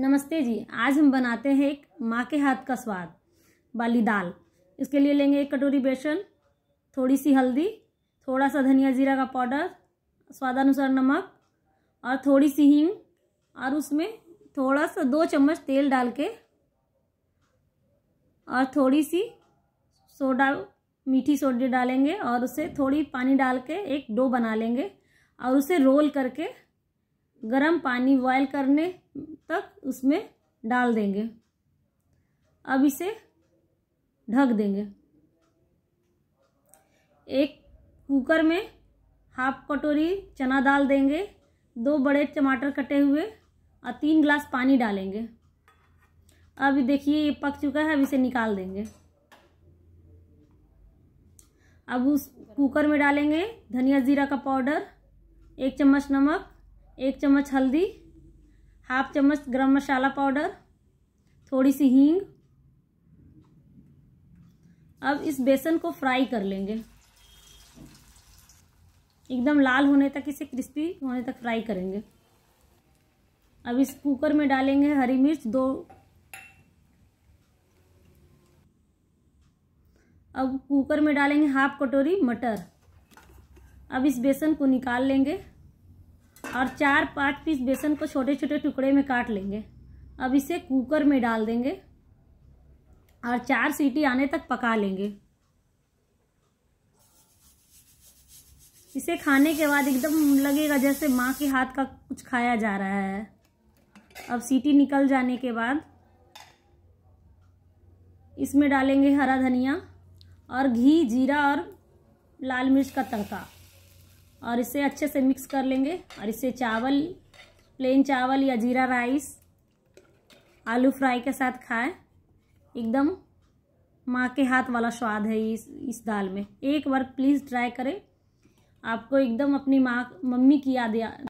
नमस्ते जी आज हम बनाते हैं एक माँ के हाथ का स्वाद वाली दाल इसके लिए लेंगे एक कटोरी बेसन थोड़ी सी हल्दी थोड़ा सा धनिया जीरा का पाउडर स्वादानुसार नमक और थोड़ी सी हींग और उसमें थोड़ा सा दो चम्मच तेल डाल के और थोड़ी सी सोडा मीठी सोडी डालेंगे और उसे थोड़ी पानी डाल के एक डो बना लेंगे और उसे रोल करके गरम पानी बॉयल करने तक उसमें डाल देंगे अब इसे ढक देंगे एक कुकर में हाफ कटोरी चना दाल देंगे दो बड़े टमाटर कटे हुए और तीन गिलास पानी डालेंगे अब देखिए ये पक चुका है अब इसे निकाल देंगे अब उस कुकर में डालेंगे धनिया जीरा का पाउडर एक चम्मच नमक एक चम्मच हल्दी हाफ चम्मच गरम मसाला पाउडर थोड़ी सी हींग अब इस बेसन को फ्राई कर लेंगे एकदम लाल होने तक इसे क्रिस्पी होने तक फ्राई करेंगे अब इस कुकर में डालेंगे हरी मिर्च दो अब कुकर में डालेंगे हाफ कटोरी मटर अब इस बेसन को निकाल लेंगे और चार पाँच पीस बेसन को छोटे छोटे टुकड़े में काट लेंगे अब इसे कुकर में डाल देंगे और चार सीटी आने तक पका लेंगे इसे खाने के बाद एकदम लगेगा जैसे माँ के हाथ का कुछ खाया जा रहा है अब सीटी निकल जाने के बाद इसमें डालेंगे हरा धनिया और घी जीरा और लाल मिर्च का तड़का और इसे अच्छे से मिक्स कर लेंगे और इसे चावल प्लेन चावल या जीरा राइस आलू फ्राई के साथ खाएं एकदम माँ के हाथ वाला स्वाद है इस इस दाल में एक बार प्लीज़ ट्राई करें आपको एकदम अपनी माँ मम्मी की याद